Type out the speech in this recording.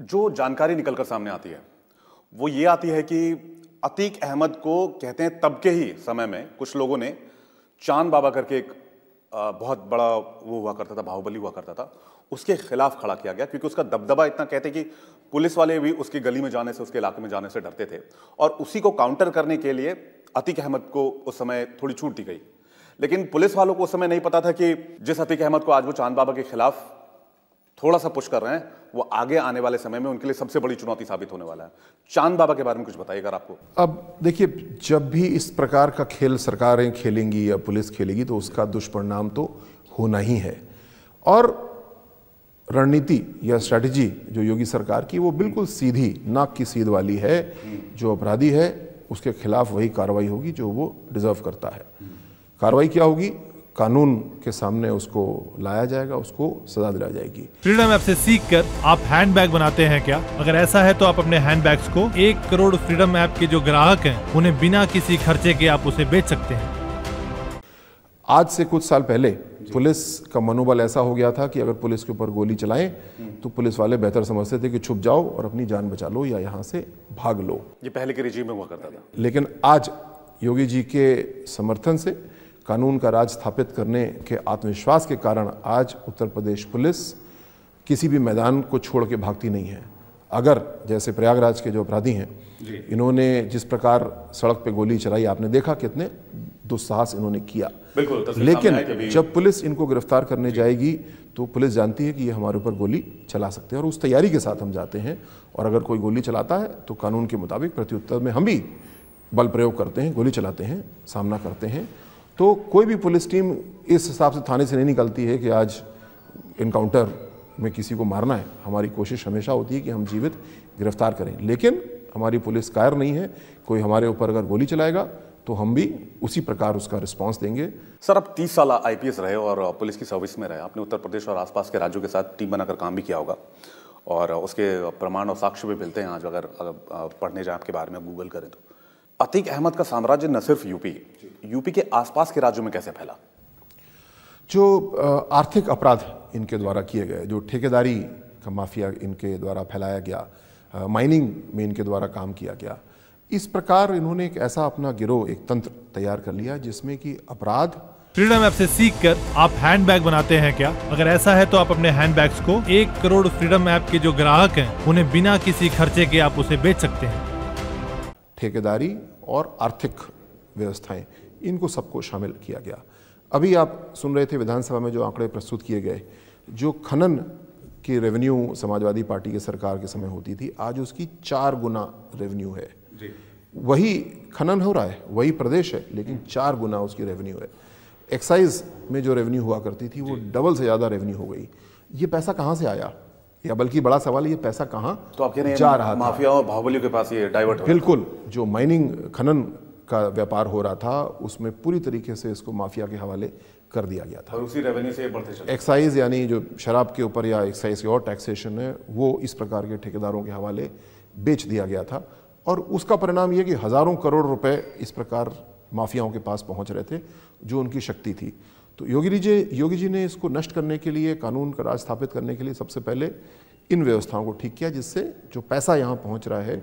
जो जानकारी निकल कर सामने आती है वो ये आती है कि अतीक अहमद को कहते हैं तब के ही समय में कुछ लोगों ने चांद बाबा करके एक बहुत बड़ा वो हुआ करता था बाहुबली हुआ करता था उसके खिलाफ खड़ा किया गया क्योंकि उसका दबदबा इतना कहते कि पुलिस वाले भी उसकी गली में जाने से उसके इलाके में जाने से डरते थे और उसी को काउंटर करने के लिए अतीक अहमद को उस समय थोड़ी छूट दी गई लेकिन पुलिस वालों को उस समय नहीं पता था कि जिस अतीक अहमद को आज वो चांद बाबा के खिलाफ थोड़ा सा पुश कर रहे हैं वो आगे आने वाले समय में उनके लिए सबसे बड़ी चुनौती साबित होने वाला है चांद बाबा के बारे में कुछ बताइएगा आपको अब देखिए जब भी इस प्रकार का खेल सरकारें खेलेंगी या पुलिस खेलेगी तो उसका दुष्परिणाम तो होना ही है और रणनीति या स्ट्रैटेजी जो योगी सरकार की वो बिल्कुल सीधी नाक की सीध वाली है जो अपराधी है उसके खिलाफ वही कार्रवाई होगी जो वो डिजर्व करता है कार्रवाई क्या होगी कानून के सामने उसको लाया जाएगा उसको सजा दिलाई जाएगी फ्रीडम ऐप से सीख कर आप हैंडबैग बनाते हैं क्या अगर ऐसा है तो आप अपने हैंडबैग्स को एक करोड़ फ्रीडम ऐप के जो ग्राहक हैं उन्हें बिना किसी खर्चे के आप उसे बेच सकते हैं आज से कुछ साल पहले पुलिस का मनोबल ऐसा हो गया था कि अगर पुलिस के ऊपर गोली चलाएं तो पुलिस वाले बेहतर समझते थे कि छुप जाओ और अपनी जान बचा लो या यहाँ से भाग लो ये पहले के रिजीम में हुआ करता था लेकिन आज योगी जी के समर्थन से कानून का राज स्थापित करने के आत्मविश्वास के कारण आज उत्तर प्रदेश पुलिस किसी भी मैदान को छोड़ के भागती नहीं है अगर जैसे प्रयागराज के जो अपराधी हैं इन्होंने जिस प्रकार सड़क पे गोली चलाई आपने देखा कितने दुस्साहस इन्होंने किया लेकिन जब पुलिस इनको गिरफ्तार करने जाएगी तो पुलिस जानती है कि ये हमारे ऊपर गोली चला सकते हैं और उस तैयारी के साथ हम जाते हैं और अगर कोई गोली चलाता है तो कानून के मुताबिक प्रत्युत्तर में हम भी बल प्रयोग करते हैं गोली चलाते हैं सामना करते हैं तो कोई भी पुलिस टीम इस हिसाब से थाने से नहीं निकलती है कि आज इनकाउंटर में किसी को मारना है हमारी कोशिश हमेशा होती है कि हम जीवित गिरफ्तार करें लेकिन हमारी पुलिस कायर नहीं है कोई हमारे ऊपर अगर गोली चलाएगा तो हम भी उसी प्रकार उसका रिस्पांस देंगे सर आप तीस साल आईपीएस रहे और पुलिस की सर्विस में रहे आपने उत्तर प्रदेश और आसपास के राज्यों के साथ टीम बनाकर काम भी किया होगा और उसके प्रमाण और साक्ष्य भी मिलते हैं आज अगर, अगर पढ़ने जाए आपके बारे में गूगल करें तो अतीक अहमद का साम्राज्य न सिर्फ यूपी यूपी के आसपास के राज्यों में कैसे फैला जो आर्थिक अपराध इनके द्वारा किए गए जो ठेकेदारी का माफिया इनके द्वारा फैलाया गया माइनिंग में इनके द्वारा काम किया गया इस प्रकार इन्होंने एक ऐसा अपना गिरोह एक तंत्र तैयार कर लिया जिसमें कि अपराध फ्रीडम ऐप से सीख कर आप हैंड बैग बनाते हैं क्या अगर ऐसा है तो आप अपने हैंड बैग्स को एक करोड़ फ्रीडम ऐप के जो ग्राहक हैं उन्हें बिना किसी खर्चे के आप उसे बेच सकते हैं ठेकेदारी और आर्थिक व्यवस्थाएं इनको सबको शामिल किया गया अभी आप सुन रहे थे विधानसभा में जो आंकड़े प्रस्तुत किए गए जो खनन की रेवेन्यू समाजवादी पार्टी के सरकार के समय होती थी आज उसकी चार गुना रेवेन्यू है वही खनन हो रहा है वही प्रदेश है लेकिन हम्म। चार गुना उसकी रेवेन्यू है एक्साइज में जो रेवेन्यू हुआ करती थी वो डबल से ज़्यादा रेवेन्यू हो गई ये पैसा कहाँ से आया या बल्कि बड़ा सवाल ये पैसा कहाँ तो जा रहा माफिया और बाहुबलियों के पास ये डाइवर्ट बिल्कुल जो माइनिंग खनन का व्यापार हो रहा था उसमें पूरी तरीके से इसको माफिया के हवाले कर दिया गया था और उसी रेवेन्यू से बढ़ते चले एक्साइज यानी जो शराब के ऊपर या एक्साइज के और टैक्सेशन है वो इस प्रकार के ठेकेदारों के हवाले बेच दिया गया था और उसका परिणाम ये कि हज़ारों करोड़ रुपए इस प्रकार माफियाओं के पास पहुंच रहे थे जो उनकी शक्ति थी तो योगी जी योगी जी ने इसको नष्ट करने के लिए कानून का राज स्थापित करने के लिए सबसे पहले इन व्यवस्थाओं को ठीक किया जिससे जो पैसा यहाँ पहुँच रहा है